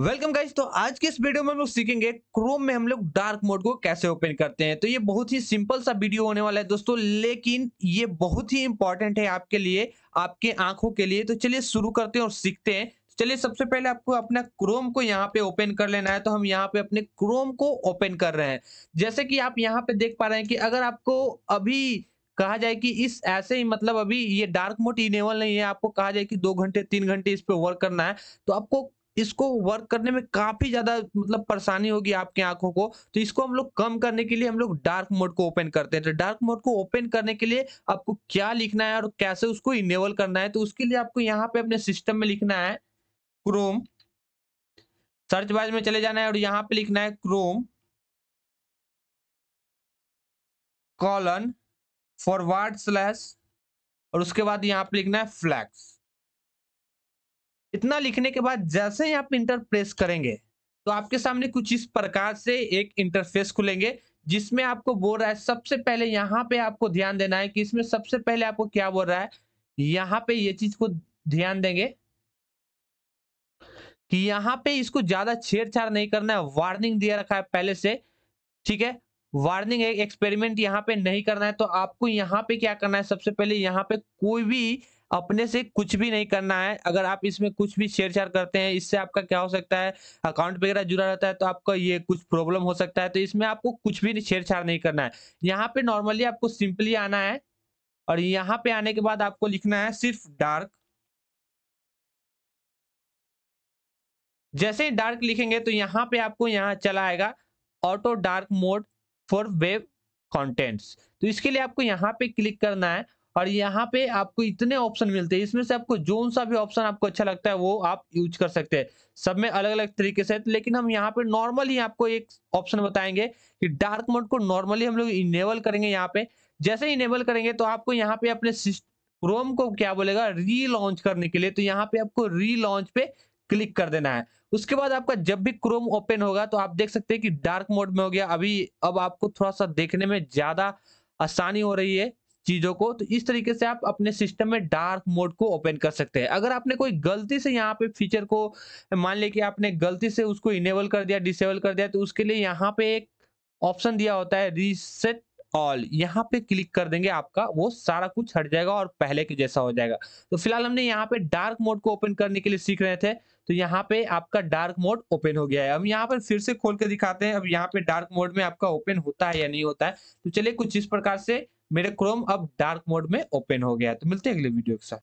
welcome guys तो आज के इस वीडियो में हम लोग सीखेंगे क्रोम में हम लोग डार्क मोड को कैसे ओपन करते हैं तो ये बहुत ही सिंपल सा वीडियो होने वाला है दोस्तों लेकिन ये बहुत ही इंपॉर्टेंट है आपके लिए आपके आंखों के लिए तो चलिए शुरू करते हैं और सीखते हैं तो चलिए सबसे पहले आपको अपना क्रोम को यहाँ पे ओपन कर लेना है तो हम यहाँ पे अपने क्रोम को ओपन कर रहे हैं जैसे कि आप यहाँ पे देख पा रहे हैं कि अगर आपको अभी कहा जाए कि इस ऐसे ही मतलब अभी ये डार्क मोड इनेबल नहीं है आपको कहा जाए कि दो घंटे तीन घंटे इस पे वर्क करना है तो आपको इसको वर्क करने में काफी ज्यादा मतलब परेशानी होगी आपकी आंखों को तो इसको हम लोग कम करने के लिए हम लोग डार्क मोड को ओपन करते हैं तो डार्क मोड को ओपन करने के लिए आपको क्या लिखना है और कैसे उसको इनेबल करना है तो उसके लिए आपको यहाँ पे अपने सिस्टम में लिखना है क्रोम सर्च बाज में चले जाना है और यहाँ पे लिखना है क्रोम कॉलन फॉरवर्ड स्लैश और उसके बाद यहाँ पे लिखना है फ्लैक्स इतना लिखने के बाद जैसे ही आप इंटर प्रेस करेंगे तो आपके सामने कुछ इस प्रकार से एक इंटरफेस खुलेंगे जिसमें आपको बोल रहा है सबसे पहले यहाँ पे आपको ध्यान देना है कि इसमें सबसे पहले आपको क्या बोल रहा है यहाँ पे ये चीज को ध्यान देंगे कि यहाँ पे इसको ज्यादा छेड़छाड़ नहीं करना है वार्निंग दिया रखा है पहले से ठीक है वार्निंग एक एक्सपेरिमेंट यहाँ पे नहीं करना है तो आपको यहाँ पे क्या करना है सबसे पहले यहाँ पे कोई भी अपने से कुछ भी नहीं करना है अगर आप इसमें कुछ भी छेड़छाड़ करते हैं इससे आपका क्या हो सकता है अकाउंट वगैरह जुड़ा रहता है तो आपका ये कुछ प्रॉब्लम हो सकता है तो इसमें आपको कुछ भी छेड़छाड़ नहीं करना है यहाँ पे नॉर्मली आपको सिंपली आना है और यहाँ पे आने के बाद आपको लिखना है सिर्फ डार्क जैसे ही डार्क लिखेंगे तो यहाँ पे आपको यहाँ चला आएगा auto dark mode for web contents तो इसके लिए आपको यहाँ पे क्लिक करना है और यहाँ पे आपको इतने ऑप्शन मिलते हैं इसमें से आपको जो सा भी ऑप्शन आपको अच्छा लगता है वो आप यूज कर सकते हैं सब में अलग अलग तरीके से लेकिन हम यहाँ पे नॉर्मली आपको एक ऑप्शन बताएंगे कि डार्क मोड को नॉर्मली हम लोग इनेबल करेंगे यहाँ पे जैसे इनेबल करेंगे तो आपको यहाँ पे अपने क्रोम को क्या बोलेगा रीलॉन्च करने के लिए तो यहाँ पे आपको रीलॉन्च पे क्लिक कर देना है उसके बाद आपका जब भी क्रोम ओपन होगा तो आप देख सकते हैं कि डार्क मोड में हो गया अभी अब आपको थोड़ा सा देखने में ज्यादा आसानी हो रही है चीज़ों को तो इस तरीके से आप अपने सिस्टम में डार्क मोड को ओपन कर सकते हैं अगर आपने कोई गलती से यहाँ पे फीचर को मान लिया कि आपने गलती से उसको इनेबल कर दिया डिसेबल कर दिया तो उसके लिए यहाँ पे एक ऑप्शन दिया होता है रीसेट ऑल यहाँ पे क्लिक कर देंगे आपका वो सारा कुछ हट जाएगा और पहले के जैसा हो जाएगा तो फिलहाल हमने यहाँ पे डार्क मोड को ओपन करने के लिए सीख रहे थे तो यहाँ पे आपका डार्क मोड ओपन हो गया है अब यहाँ पर फिर से खोल के दिखाते हैं अब यहाँ पे डार्क मोड में आपका ओपन होता है या नहीं होता है तो चलिए कुछ इस प्रकार से मेरे क्रोम अब डार्क मोड में ओपन हो गया है तो मिलते हैं अगले वीडियो के साथ